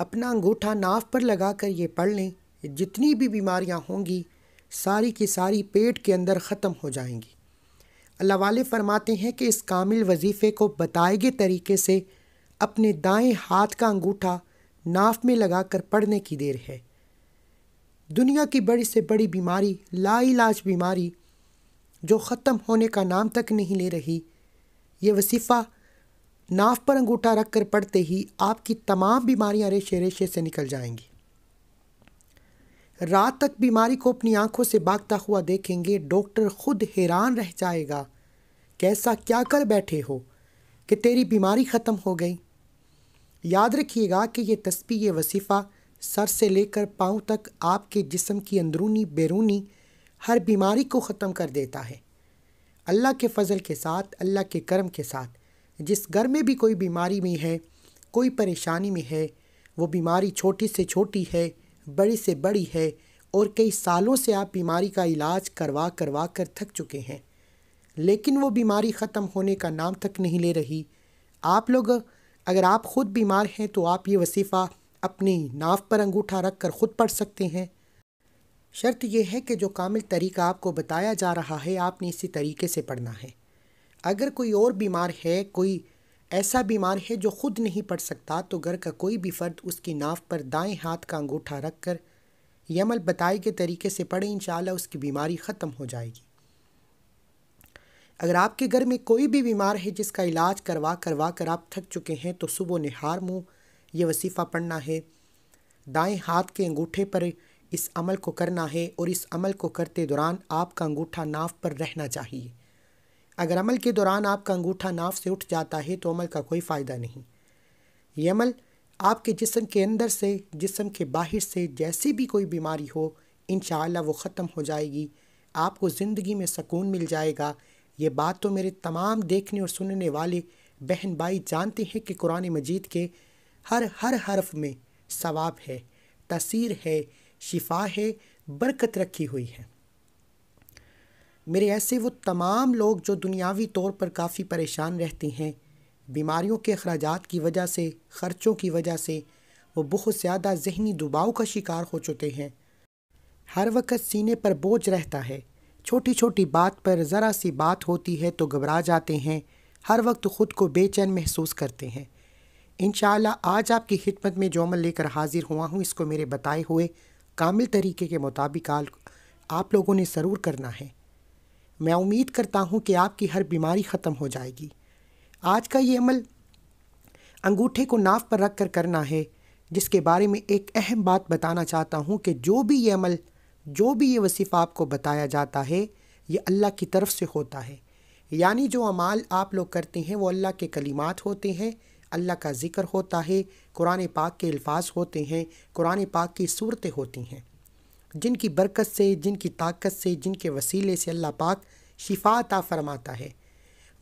अपना अंगूठा नाव पर लगा कर ये पढ़ लें जितनी भी बीमारियाँ होंगी सारी की सारी पेट के अंदर ख़त्म हो जाएंगी अल्लाह वाले फरमाते हैं कि इस कामिल वजीफ़े को बताए गए तरीके से अपने दाएं हाथ का अंगूठा नाफ में लगा कर पढ़ने की देर है दुनिया की बड़ी से बड़ी बीमारी लाइलाज बीमारी जो ख़त्म होने का नाम तक नहीं ले रही ये वसीफ़ा नाफ़ पर अंगूठा रख कर पढ़ते ही आपकी तमाम बीमारियां रेशे रेशे से निकल जाएंगी रात तक बीमारी को अपनी आंखों से भागता हुआ देखेंगे डॉक्टर खुद हैरान रह जाएगा कैसा क्या कर बैठे हो कि तेरी बीमारी ख़त्म हो गई याद रखिएगा कि ये तस्वीर ये वसीफ़ा सर से लेकर पाँव तक आपके जिसम की अंदरूनी बैरूनी हर बीमारी को ख़त्म कर देता है अल्लाह के फ़ज़ल के साथ अल्लाह के करम के साथ जिस घर में भी कोई बीमारी में है कोई परेशानी में है वो बीमारी छोटी से छोटी है बड़ी से बड़ी है और कई सालों से आप बीमारी का इलाज करवा करवा कर थक चुके हैं लेकिन वो बीमारी ख़त्म होने का नाम तक नहीं ले रही आप लोग अगर आप ख़ुद बीमार हैं तो आप ये वसीफ़ा अपनी नाव पर अंगूठा रख कर ख़ुद पढ़ सकते हैं शर्त यह है कि जो कामिल तरीका आपको बताया जा रहा है आपने इसी तरीके से पढ़ना है अगर कोई और बीमार है कोई ऐसा बीमार है जो खुद नहीं पढ़ सकता तो घर का कोई भी फ़र्द उसकी नाव पर दाएं हाथ का अंगूठा रख कर यह अमल बताए के तरीके से पढ़े इन उसकी बीमारी ख़त्म हो जाएगी अगर आपके घर में कोई भी बीमार है जिसका इलाज करवा करवा कर आप थक चुके हैं तो सुबह निहार मुँह ये वसीफ़ा पढ़ना है दाएं हाथ के अंगूठे पर इस अमल को करना है और इस अमल को करते दौरान आपका अंगूठा नाव पर रहना चाहिए अगर अमल के दौरान आपका अंगूठा नाव से उठ जाता है तो अमल का कोई फ़ायदा नहीं ये अमल आपके जिसम के अंदर से जिसम के बाहर से जैसी भी कोई बीमारी हो इन वो ख़त्म हो जाएगी आपको ज़िंदगी में सुकून मिल जाएगा ये बात तो मेरे तमाम देखने और सुनने वाले बहन भाई जानते हैं कि कुरान मजीद के हर हर हर्फ में सवाब है तसीर है शिफा है बरकत रखी हुई है मेरे ऐसे वो तमाम लोग जो दुनियावी तौर पर काफ़ी परेशान रहते हैं बीमारियों के अखराज की वजह से ख़र्चों की वजह से वो बहुत ज़्यादा जहनी दबाव का शिकार हो चुके हैं हर वक्त सीने पर बोझ रहता है छोटी छोटी बात पर ज़रा सी बात होती है तो घबरा जाते हैं हर वक्त ख़ुद को बेचैन महसूस करते हैं इन आज आपकी खिदमत में जो अमल लेकर हाजिर हुआ हूँ इसको मेरे बताए हुए कामिल तरीके के मुताबिक आप लोगों ने ज़रूर करना है मैं उम्मीद करता हूँ कि आपकी हर बीमारी ख़त्म हो जाएगी आज का ये अमल अंगूठे को नाव पर रख कर करना है जिसके बारे में एक अहम बात बताना चाहता हूँ कि जो भी ये अमल जो भी ये वसीफ़ा आपको बताया जाता है ये अल्लाह की तरफ से होता है यानी जो अमाल आप लोग करते हैं वो अल्लाह के कलिमात होते हैं अल्लाह का ज़िक्र होता है कुरान पाक के अल्फाज होते हैं कुरान पाक की सूरतें होती हैं जिनकी बरकत से जिनकी ताकत से जिनके वसीले से अल्लाह पाक शिफा अता फरमाता है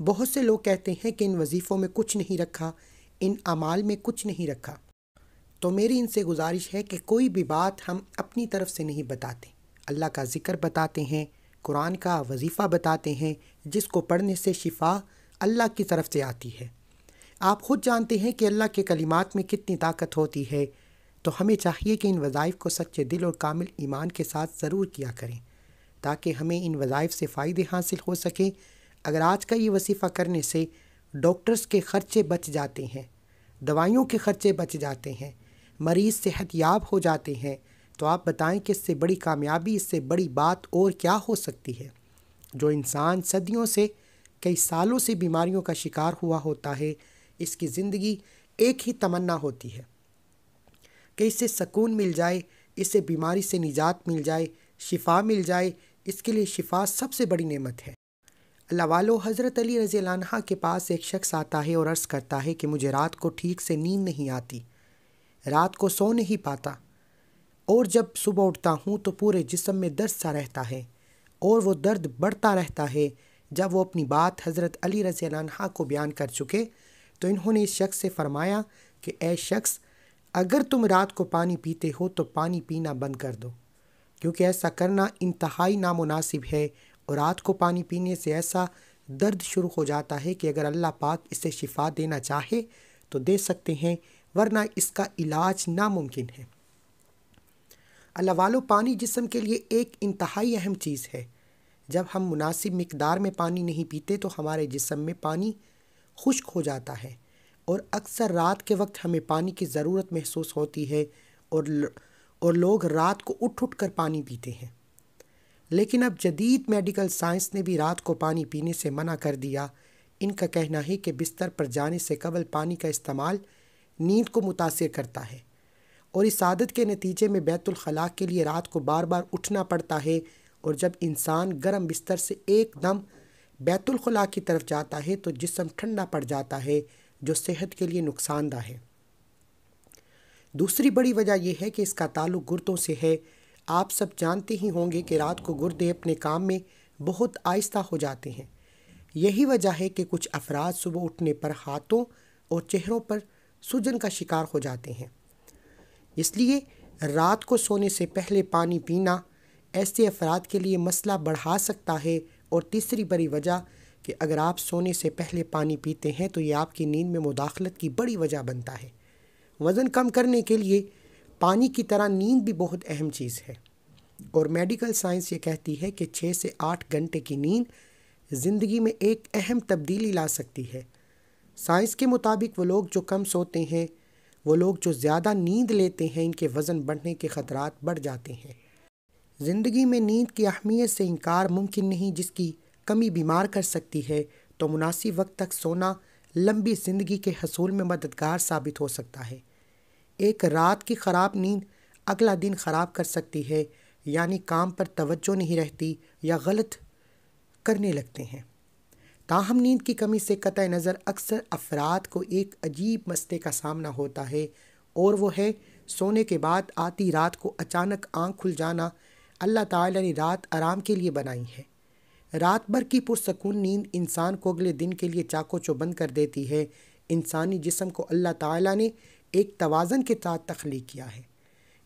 बहुत से लोग कहते हैं कि इन वजीफ़ों में कुछ नहीं रखा इन अमाल में कुछ नहीं रखा तो मेरी इनसे गुजारिश है कि कोई भी बात हम अपनी तरफ से नहीं बताते अल्लाह का ज़िक्र बताते हैं कुरान का वजीफ़ा बताते हैं जिसको पढ़ने से शिफा अल्लाह की तरफ से आती है आप ख़ुद जानते हैं कि अल्लाह के कलिमात में कितनी ताकत होती है तो हमें चाहिए कि इन वज़ाइफ को सच्चे दिल और कामिल ईमान के साथ ज़रूर किया करें ताकि हमें इन वज़ाइफ से फ़ायदे हासिल हो सकें अगर आज का ये वसीफ़ा करने से डॉक्टर्स के ख़र्चे बच जाते हैं दवाइयों के ख़र्चे बच जाते हैं मरीज़ सेहत याब हो जाते हैं तो आप बताएं कि इससे बड़ी कामयाबी इससे बड़ी बात और क्या हो सकती है जो इंसान सदियों से कई सालों से बीमारियों का शिकार हुआ होता है इसकी ज़िंदगी एक ही तमन्ना होती है कि इससे सुकून मिल जाए इससे बीमारी से निजात मिल जाए शिफा मिल जाए इसके लिए शिफा सबसे बड़ी नेमत है अल्लाह वालो हज़रत अली रज़ी लाना के पास एक शख्स आता है और अर्ज़ करता है कि मुझे रात को ठीक से नींद नहीं आती रात को सो नहीं पाता और जब सुबह उठता हूँ तो पूरे जिसम में दर्द सा रहता है और वो दर्द बढ़ता रहता है जब वो अपनी बात हज़रत अली रज़ी लाना को बयान कर चुके तो इन्होंने इस शख्स से फ़रमाया कि ए शख्स अगर तुम रात को पानी पीते हो तो पानी पीना बंद कर दो क्योंकि ऐसा करना इंतहाई नामुनासिब है और रात को पानी पीने से ऐसा दर्द शुरू हो जाता है कि अगर अल्लाह पाक इसे शिफा देना चाहे तो दे सकते हैं वरना इसका इलाज नामुमकिन है अल्लाह वालों पानी जिसम के लिए एक इंतहाई अहम चीज़ है जब हम मुनासिब मकदार में पानी नहीं पीते तो हमारे जिसम में पानी खुश्क हो जाता है और अक्सर रात के वक्त हमें पानी की ज़रूरत महसूस होती है और और लोग रात को उठ उठ कर पानी पीते हैं लेकिन अब जदीद मेडिकल साइंस ने भी रात को पानी पीने से मना कर दिया इनका कहना है कि बिस्तर पर जाने से कबल पानी का इस्तेमाल नींद को मुतासर करता है और इस आदत के नतीजे में बैतुलखला के लिए रात को बार बार उठना पड़ता है और जब इंसान गर्म बिस्तर से एकदम बैतुलखला की तरफ जाता है तो जिसम ठंडा पड़ जाता है जो सेहत के लिए नुकसानदा है दूसरी बड़ी वजह यह है कि इसका ताल्लुक गुर्दों से है आप सब जानते ही होंगे कि रात को गुर्दे अपने काम में बहुत आहिस्ता हो जाते हैं यही वजह है कि कुछ अफराद सुबह उठने पर हाथों और चेहरों पर सूजन का शिकार हो जाते हैं इसलिए रात को सोने से पहले पानी पीना ऐसे अफराद के लिए मसला बढ़ा सकता है और तीसरी बड़ी वजह कि अगर आप सोने से पहले पानी पीते हैं तो ये आपकी नींद में मुदाखलत की बड़ी वजह बनता है वज़न कम करने के लिए पानी की तरह नींद भी बहुत अहम चीज़ है और मेडिकल साइंस ये कहती है कि छः से आठ घंटे की नींद ज़िंदगी में एक अहम तब्दीली ला सकती है साइंस के मुताबिक वो लोग जो कम सोते हैं वो लोग जो ज़्यादा नींद लेते हैं इनके वज़न बढ़ने के ख़तरा बढ़ जाते हैं ज़िंदगी में नींद की अहमियत से इनकार मुमकिन नहीं जिसकी कमी बीमार कर सकती है तो मुनासिब वक्त तक सोना लंबी ज़िंदगी के हसूल में मददगार साबित हो सकता है एक रात की ख़राब नींद अगला दिन ख़राब कर सकती है यानी काम पर तवज्जो नहीं रहती या गलत करने लगते हैं ताहम नींद की कमी से कत नज़र अक्सर अफराद को एक अजीब मसले का सामना होता है और वो है सोने के बाद आती रात को अचानक आंख खुल जाना अल्लाह ताला ने रात आराम के लिए बनाई है रात भर की पुरसकून नींद इंसान को अगले दिन के लिए चाको चौबंद कर देती है इंसानी जिसम को अल्लाह ताला ने एक तोज़न के साथ तख्लीक किया है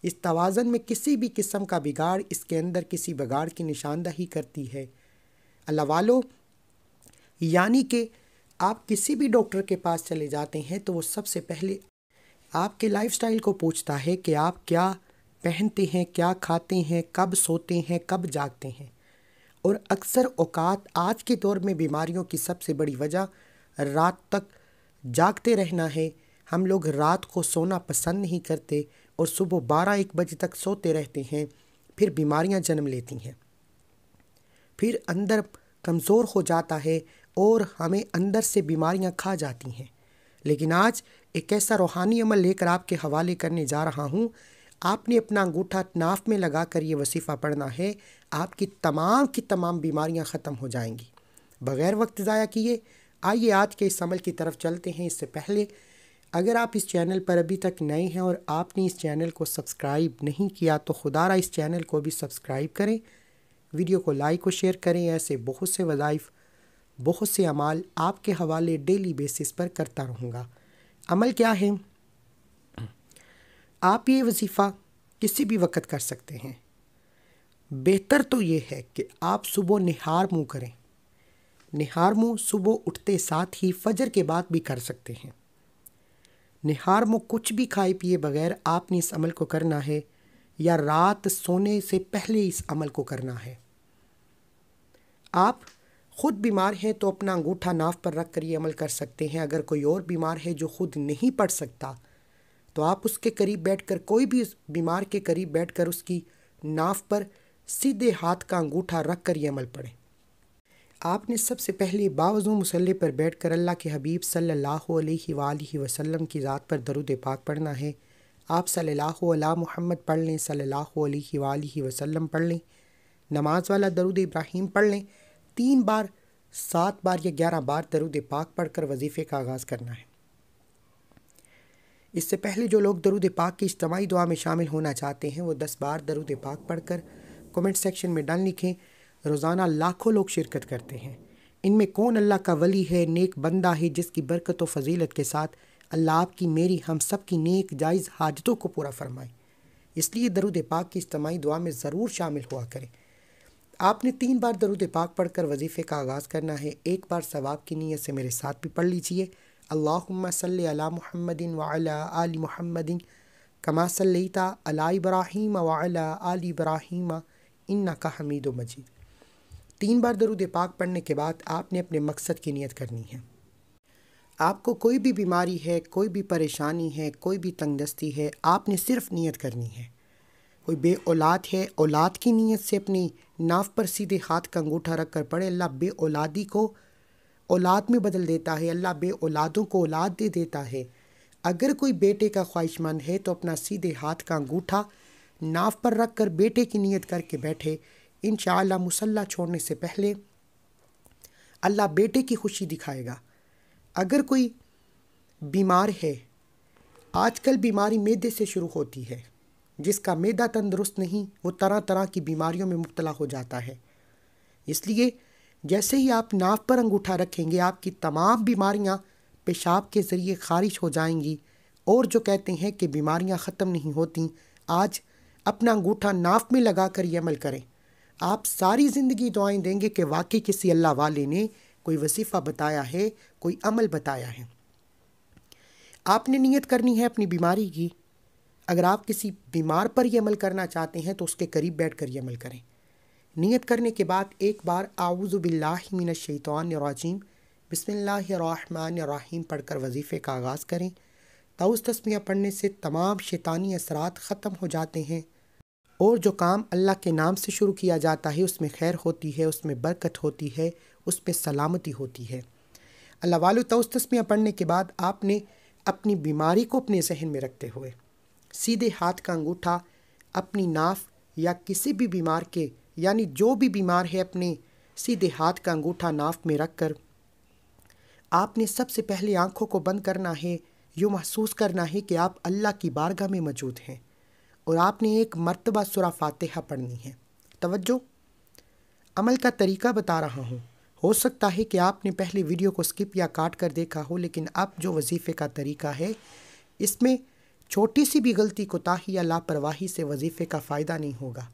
इस तोज़न में किसी भी किस्म का बिगाड़ इसके अंदर किसी बिगाड़ की निशानदही करती है अल्लाह वालों यानी कि आप किसी भी डॉक्टर के पास चले जाते हैं तो वो सबसे पहले आपके लाइफस्टाइल को पूछता है कि आप क्या पहनते हैं क्या खाते हैं कब सोते हैं कब जागते हैं और अक्सर औकात आज के दौर में बीमारियों की सबसे बड़ी वजह रात तक जागते रहना है हम लोग रात को सोना पसंद नहीं करते और सुबह बारह एक बजे तक सोते रहते हैं फिर बीमारियां जन्म लेती हैं फिर अंदर कमज़ोर हो जाता है और हमें अंदर से बीमारियां खा जाती हैं लेकिन आज एक ऐसा रूहानी अमल लेकर आपके हवाले करने जा रहा हूँ आपने अपना अंगूठा नाफ में लगा कर ये वसीफ़ा पढ़ना है आपकी तमाम की तमाम बीमारियाँ ख़त्म हो जाएंगी बग़ैर वक्त ज़ाया किए आइए आज के इस अमल की तरफ चलते हैं इससे पहले अगर आप इस चैनल पर अभी तक नए हैं और आपने इस चैनल को सब्सक्राइब नहीं किया तो खुदा इस चैनल को भी सब्सक्राइब करें वीडियो को लाइक और शेयर करें ऐसे बहुत से वज़ाइफ़ बहुत से अमाल आपके हवाले डेली बेसिस पर करता रहूँगा अमल क्या है आप ये वजीफ़ा किसी भी वक्त कर सकते हैं बेहतर तो ये है कि आप सुबह निहार मुँह करें निहार मुँह सुबह उठते साथ ही फजर के बाद भी कर सकते हैं निहार मुँह कुछ भी खाए पिए बगैर आपने इस अमल को करना है या रात सोने से पहले इस अमल को करना है आप ख़ुद बीमार हैं तो अपना अंगूठा नाफ पर रख कर ये अमल कर सकते हैं अगर कोई और बीमार है जो ख़ुद नहीं पढ़ सकता तो आप उसके करीब बैठकर कोई भी उस बीमार के करीब बैठकर उसकी नाफ पर सीधे हाथ का अंगूठा रख कर ये अमल पढ़ें आपने सबसे पहले बावजू मसल्ले पर बैठ कर अल्लाह के हबीब सल्लल्लाहु अलैहि वसल्लम की ज़ात पर दरुद पाक पढ़ना है आप सल्लल्लाहु अला मोहम्मद पढ़ लें सल्लल्लाहु अलैहि वसल्लम पढ़ लें नमाज वाला दरुद इब्राहिम पढ़ लें तीन बार सात बार या ग्यारह बार दरुद पाक पढ़ कर वजीफ़े का आगाज़ करना है इससे पहले जो लोग दरुद पाक की इज्तमाही दुआ में शामिल होना चाहते हैं वो दस बार दरुद पाक पढ़कर कमेंट सेक्शन में डाल लिखें रोज़ाना लाखों लोग शिरकत करते हैं इनमें कौन अल्लाह का वली है नेक बंदा है जिसकी बरकत व फजीलत के साथ अल्लाह आपकी मेरी हम सब की नेक जायज़ हाजतों को पूरा फरमाए इसलिए दरुद पाक की इज्तमाही दुआ में ज़रूर शामिल हुआ करें आपने तीन बार दरुद पाक पढ़कर वजीफ़े का आगाज़ करना है एक बार सवाब की नीयत से मेरे साथ भी पढ़ लीजिए अल्लाम महमद वल महमद कमा सल्लता अला इब्राहिम वला आल इब्राहिम इन्ना का हमीद मजीद तीन बार दरुद पाक पढ़ने के बाद आपने अपने मकसद की नियत करनी है आपको कोई भी बीमारी है कोई भी परेशानी है कोई भी तंगदस्ती है आपने सिर्फ नियत करनी है कोई बे औलाद है औलाद की नीयत से अपनी नाव पर सीधे हाथ का अंगूठा रख कर पढ़े अल्लाह बे औलादी को औलाद में बदल देता है अल्लाह बे औलादों को औलाद दे देता है अगर कोई बेटे का ख्वाहिशमंद है तो अपना सीधे हाथ का अंगूठा नाव पर रख कर बेटे की नीयत करके बैठे इन मुसल्ला छोड़ने से पहले अल्लाह बेटे की खुशी दिखाएगा अगर कोई बीमार है आजकल बीमारी मैदे से शुरू होती है जिसका मैदा तंदुरुस्त नहीं वो तरह तरह की बीमारियों में मुबतला हो जाता है इसलिए जैसे ही आप नाव पर अंगूठा रखेंगे आपकी तमाम बीमारियाँ पेशाब के ज़रिए खारिज हो जाएंगी और जो कहते हैं कि बीमारियाँ ख़त्म नहीं होती आज अपना अंगूठा नाव में लगा कर ये अमल करें आप सारी ज़िंदगी दुआएं देंगे कि वाकई किसी अल्लाह वाले ने कोई वसीफ़ा बताया है कोई अमल बताया है आपने नीयत करनी है अपनी बीमारी की अगर आप किसी बीमार पर यह अमल करना चाहते हैं तो उसके करीब बैठ कर ये अमल करें नियत करने के बाद एक बार आउज़बिल्लाशैतवानरजीम बसमीम पढ़कर वजीफ़े का आगाज़ करें ताउस तस्मियाँ पढ़ने से तमाम शैतानी असरात ख़त्म हो जाते हैं और जो काम अल्लाह के नाम से शुरू किया जाता है उसमें खैर होती है उसमें बरकत होती है उस पर सलामती होती है अल्लाह वालू तउस तस्मियाँ पढ़ने के बाद आपने अपनी बीमारी को अपने जहन में रखते हुए सीधे हाथ का अंगूठा अपनी नाफ या किसी भी बीमार के यानी जो भी बीमार है अपने सीधे हाथ का अंगूठा नाफ में रख कर आपने सबसे पहले आँखों को बंद करना है यूँ महसूस करना है कि आप अल्लाह की बारगाह में मौजूद हैं और आपने एक मरतबा सुरा फातहा पढ़नी है तवज्जो अमल का तरीका बता रहा हूँ हो सकता है कि आपने पहले वीडियो को स्किप या काट कर देखा हो लेकिन अब जो वजीफ़े का तरीका है इसमें छोटी सी भी गलती कोताही या लापरवाही से वजीफ़े का फ़ायदा नहीं होगा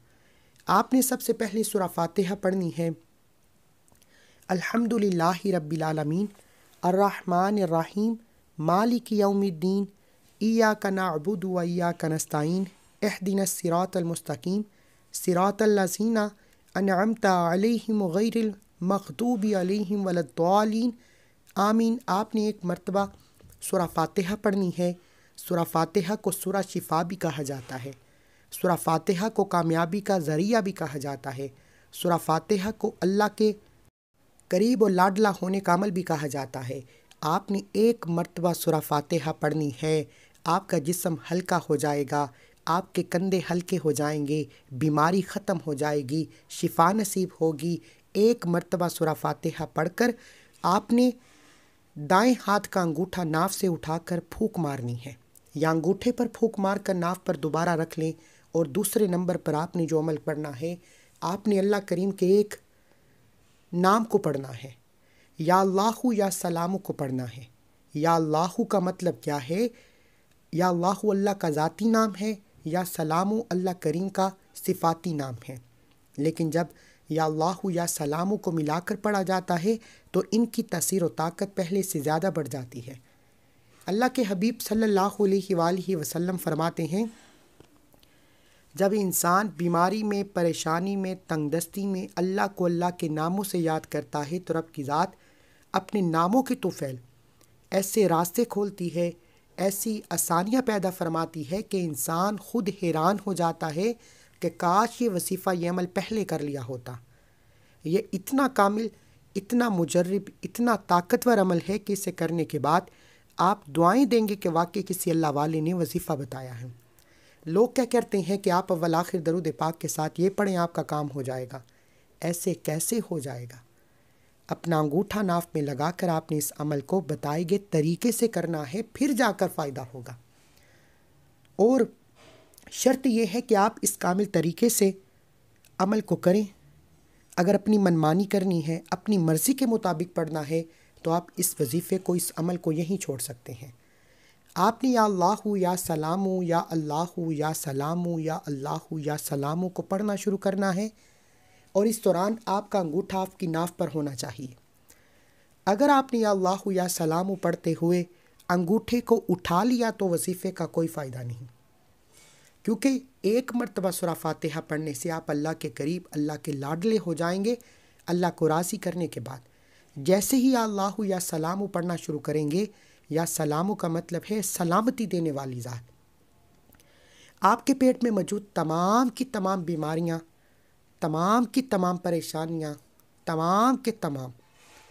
आपने सबसे पहले सुरा फातिहा पढ़नी है अल्हम्दुलिल्लाह रब्बिलालमीन अर्रहमान अर्रहीम मालिक यौमुद्दीन इया का नाबुद वैया का नस्ताइन एहदिन सिरातमस्तकीम सिरातल्लाजीना अनअमता अलैहिम अलैहिम वलद्दालीन आमीन आपने एक मरतबा सुरा फातहा पढ़नी है सुरा फातिहा को सुरा शिफा भी कहा जाता है सुरा फातिहा को कामयाबी का ज़रिया भी कहा जाता है सुरा फातहा को अल्लाह के करीब और लाडला होने का अमल भी कहा जाता है आपने एक मरतबा सुरा फातहा पढ़नी है आपका जिसम हल्का हो जाएगा आपके कंधे हल्के हो जाएंगे बीमारी ख़त्म हो जाएगी शिफा नसीब होगी एक मरतबा सुरा पढ़ पढ़कर आपने दाएं हाथ का अंगूठा नाव से उठाकर फूक मारनी है या अंगूठे पर फूक मार कर नाव पर दोबारा रख लें और दूसरे नंबर पर आपने जो अमल पढ़ना है आपने अल्लाह करीम के एक नाम को पढ़ना है या लाहू या सलाम को पढ़ना है या लाहू का मतलब क्या है या लाहू अल्लाह का ज़ाती नाम है या सलाम अल्लाह करीम का सिफाती नाम है लेकिन जब या लाहू या सलाम को मिलाकर पढ़ा जाता है तो इनकी तसीर व ताकत पहले से ज़्यादा बढ़ जाती है अल्लाह के हबीब सल्लल्लाहु अलैहि वसल्लम फरमाते हैं जब इंसान बीमारी में परेशानी में तंगदस्ती में अल्लाह को अल्लाह के नामों से याद करता है तो रब की ज़ात अपने नामों के तुफैल ऐसे रास्ते खोलती है ऐसी आसानियाँ पैदा फरमाती है कि इंसान खुद हैरान हो जाता है कि काश ये वसीफ़ा ये अमल पहले कर लिया होता ये इतना कामिल इतना मुजरब इतना ताकतवर अमल है कि इसे करने के बाद आप दुआएं देंगे कि वाकई किसी अल्लाह वाले ने वजीफ़ा बताया है लोग क्या करते हैं कि आप अव्वल आखिर दरुद पाक के साथ ये पढ़ें आपका काम हो जाएगा ऐसे कैसे हो जाएगा अपना अंगूठा नाफ में लगाकर आपने इस अमल को बताए गए तरीके से करना है फिर जाकर फ़ायदा होगा और शर्त यह है कि आप इस कामिल तरीके से अमल को करें अगर अपनी मनमानी करनी है अपनी मर्ज़ी के मुताबिक पढ़ना है तो आप इस वजीफ़े को इस अमल को यहीं छोड़ सकते हैं आपने या अल्लाह या सलामू या अल्लाह या सलामू या अल्लाह या सलामू को पढ़ना शुरू करना है और इस दौरान आपका अंगूठा आपकी नाव पर होना चाहिए अगर आपने या अल्लाह या सलामू पढ़ते हुए अंगूठे को उठा लिया तो वजीफ़े का कोई फ़ायदा नहीं क्योंकि एक मरतबा सुरा फ़ातहा पढ़ने से आप अल्लाह के करीब अल्लाह के लाडले हो जाएंगे अल्लाह को राज़ी करने के बाद जैसे ही अल्लाह या सलाम पढ़ना शुरू करेंगे या सलामों का मतलब है सलामती देने वाली ज़ात आपके पेट में मौजूद तमाम की तमाम बीमारियाँ तमाम की तमाम परेशानियाँ तमाम के तमाम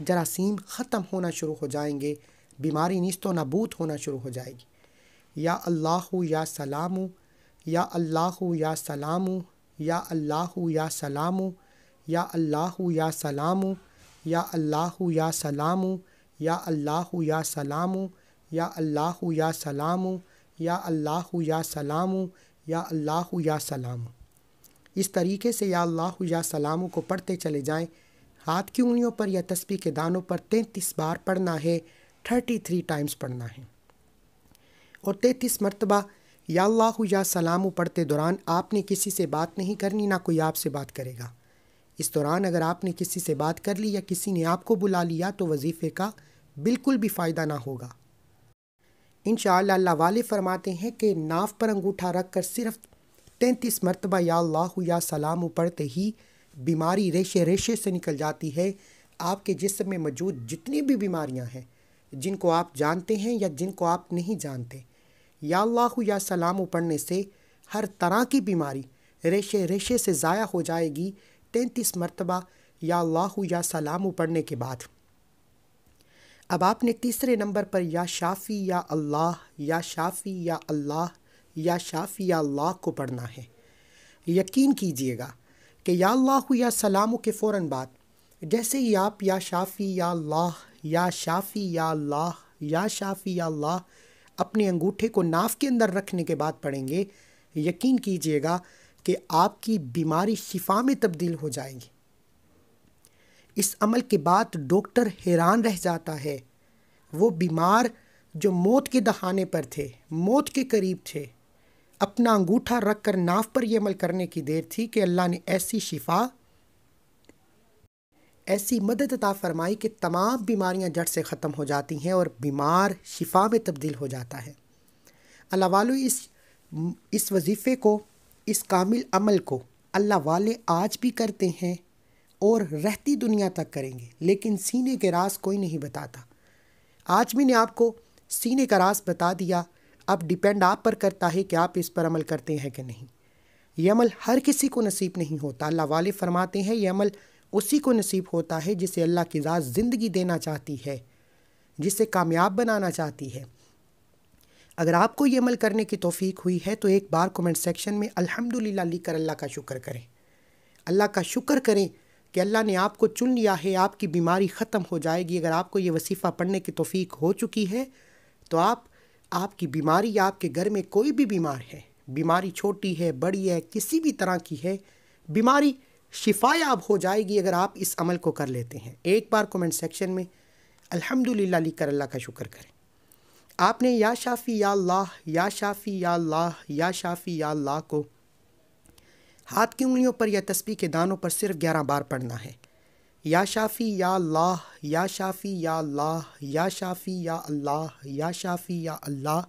जरासीम ख़त्म होना शुरू हो जाएंगे बीमारी निस्त नबूत होना शुरू हो जाएगी या अल्लाह या सलामु या अल्लाह या सलामु या अल्लाह या सलामु या अल्लाह या सलामु या अल्लाह या सलाम या अल्लाह या सलाम या अल्लाह या सलाम या अल्लाह या सलाम या अल्लाह या सलाम इस तरीके से या अल्लाह या सलाम को पढ़ते चले जाएं हाथ की उंगलियों पर या तस्बी के दानों पर तैंतीस बार पढ़ना है थर्टी थ्री टाइम्स पढ़ना है और तैंतीस मरतबा या अल्लाह या सलाम पढ़ते दौरान आपने किसी से बात नहीं करनी ना कोई आपसे बात करेगा इस दौरान अगर आपने किसी से बात कर ली या किसी ने आपको बुला लिया तो वजीफ़े का बिल्कुल भी फ़ायदा ना होगा इन अल्लाह वाले फरमाते हैं कि नाव पर अंगूठा रख कर सिर्फ तैंतीस मरतबा या अल्लाह या सलाम पढ़ते ही बीमारी रेशे रेशे से निकल जाती है आपके जिसम में मौजूद जितनी भी बीमारियां हैं जिनको आप जानते हैं या जिनको आप नहीं जानते या अल्लाह या सलाम पढ़ने से हर तरह की बीमारी रेशे रेशे से ज़ाया हो जाएगी तैंतीस मरतबा या अल्लाह या सलाम पढ़ने के बाद अब आपने तीसरे नंबर पर या शाफ़ी या अल्लाह या शाफ़ी या अल्लाह या शाफ़ी या अल्लाह को पढ़ना है यकीन कीजिएगा कि या अल्लाह या सलाम के फ़ौर बाद जैसे ही आप या शाफ़ी या अल्लाह या शाफ़ी या अल्लाह या शाफ़ी या अल्लाह अपने अंगूठे को नाफ के अंदर रखने के बाद पढ़ेंगे यकीन कीजिएगा कि आपकी बीमारी शिफा में तब्दील हो जाएगी इस अमल के बाद डॉक्टर हैरान रह जाता है वो बीमार जो मौत के दहाने पर थे मौत के करीब थे अपना अंगूठा रख कर नाफ़ पर यह अमल करने की देर थी कि अल्लाह ने ऐसी शिफा ऐसी मदद अता फरमाई कि तमाम बीमारियां जड़ से ख़त्म हो जाती हैं और बीमार शिफा में तब्दील हो जाता है अल्लाह वालों इस इस वजीफ़े को इस कामिल अमल को अल्लाह वाले आज भी करते हैं और रहती दुनिया तक करेंगे लेकिन सीने के रास कोई नहीं बताता आज मैंने आपको सीने का रास बता दिया अब डिपेंड आप पर करता है कि आप इस पर अमल करते हैं कि नहीं ये अमल हर किसी को नसीब नहीं होता अल्लाह वाले फरमाते हैं ये अमल उसी को नसीब होता है जिसे अल्लाह की ज़ात ज़िंदगी देना चाहती है जिसे कामयाब बनाना चाहती है अगर आपको ये अमल करने की तोफ़ी हुई है तो एक बार कमेंट सेक्शन में अल्हम्दुलिल्लाह लिखकर अल्लाह का शुक्र करें अल्लाह का शुक्र करें कि अल्लाह ने आपको चुन लिया है आपकी बीमारी ख़त्म हो जाएगी अगर आपको ये वसीफ़ा पढ़ने की तोफ़ी हो चुकी है तो आप आपकी बीमारी या आपके घर में कोई भी बीमार है बीमारी छोटी है बड़ी है किसी भी तरह की है बीमारी शिफायाब हो जाएगी अगर आप इस अमल को कर लेते हैं एक बार कमेंट सेक्शन में अल्हम्दुलिल्लाह लिखकर अल्लाह का शुक्र करें आपने या शाफ़ी या लाह या शाफ़ी या लाह या शाफ़ी या लाह को हाथ की उंगलियों पर या तस्वीर के दानों पर सिर्फ ग्यारह बार पढ़ना है या शाफ़ी या लाह या शाफ़ी या लाह या शाफ़ी या अल्लाह या शाफ़ी या अल्लाह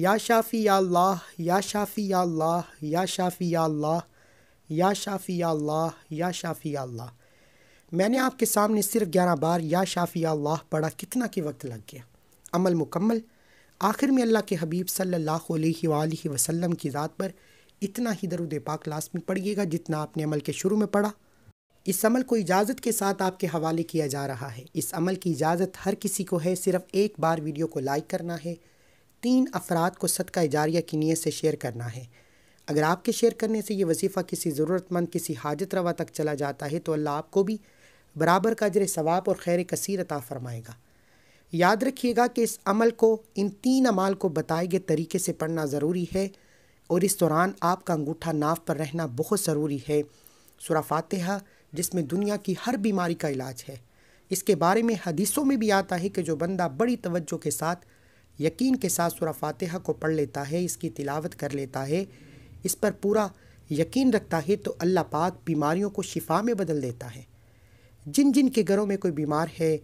या शाफ़ी या लाह या शाफ़ी या लाह या शाफ़ी या लाह या शाफ़ी या लाह या शाफ़ी या लाह मैंने आपके सामने सिर्फ ग्यारह बार या शाफ़ी या लाह पढ़ा कितना के वक्त लग गया अमल मुकम्मल आखिर में अल्लाह के हबीब सल्लल्लाहु अलैहि वसल्लम की ज़ात पर इतना ही दरुद पाक लाजमी पढ़िएगा जितना आपने अमल के शुरू में पढ़ा इस अमल को इजाज़त के साथ आपके हवाले किया जा रहा है इस अमल की इजाज़त हर किसी को है सिर्फ़ एक बार वीडियो को लाइक करना है तीन अफराद को सदका इजारिया की नीयत से शेयर करना है अगर आपके शेयर करने से ये वजीफ़ा किसी ज़रूरतमंद किसी हाजत रवा तक चला जाता है तो अल्लाह आपको भी बराबर का जर सवाब और खैर कसीर अता फ़रमाएगा याद रखिएगा कि इस अमल को इन तीन अमाल को बताए गए तरीके से पढ़ना ज़रूरी है और इस दौरान आपका अंगूठा नाव पर रहना बहुत ज़रूरी है सुरा फातहा जिसमें दुनिया की हर बीमारी का इलाज है इसके बारे में हदीसों में भी आता है कि जो बंदा बड़ी तवज्जो के साथ यकीन के साथ सुरा फातहा को पढ़ लेता है इसकी तिलावत कर लेता है इस पर पूरा यकीन रखता है तो अल्लाह पाक बीमारियों को शिफा में बदल देता है जिन जिन के घरों में कोई बीमार है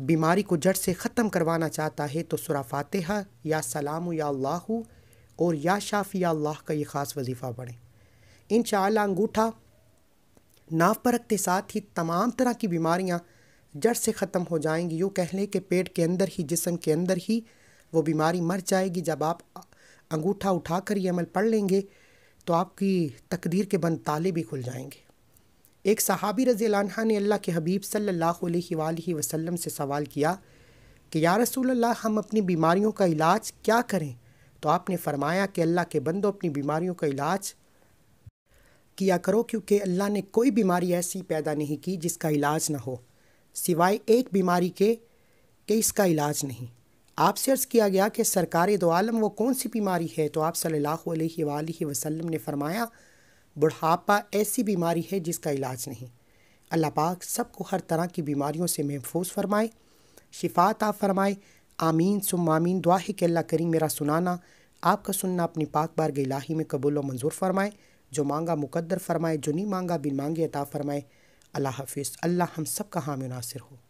बीमारी को जड़ से ख़त्म करवाना चाहता है तो सुरा फातहा या सलाम या अल्लाह और या शाफ़ी या अल्लाह का ये ख़ास वजीफ़ा पढ़ें इन अंगूठा नाव पर रखते साथ ही तमाम तरह की बीमारियाँ जड़ से ख़त्म हो जाएंगी यूँ कह लें कि पेट के अंदर ही जिसम के अंदर ही वो बीमारी मर जाएगी जब आप अंगूठा उठा कर ये अमल पढ़ लेंगे तो आपकी तकदीर के बंद ताले भी खुल जाएंगे एक सहाबी रज़ी ने अल्लाह के हबीब सल्लल्लाहु अलैहि वसल्लम से सवाल किया कि या रसूल अल्लाह हम अपनी बीमारियों का इलाज क्या करें तो आपने फरमाया कि अल्लाह के बंदो अपनी बीमारियों का इलाज किया करो क्योंकि अल्लाह ने कोई बीमारी ऐसी पैदा नहीं की जिसका इलाज ना हो सिवाय एक बीमारी के कि इसका इलाज नहीं आपसे अर्ज़ किया गया कि सरकार दो आलम वो कौन सी बीमारी है तो आप सल्लल्लाहु अलैहि वसल्लम ने फरमाया बुढ़ापा ऐसी बीमारी है जिसका इलाज नहीं अल्लाह पाक सबको हर तरह की बीमारियों से महफूज फरमाए शिफाता फरमाए आमीन सुम आमीन दुआ ही के अल्लाह करीम मेरा सुनाना आपका सुनना अपनी पाक बार गलाही में कबूल व मंजूर फरमाए जो मांगा मुकद्दर फरमाए जो नहीं मांगा बिन मांगे अता फरमाए अल्लाह हाफिज़ अल्लाह हम सब का हामी हो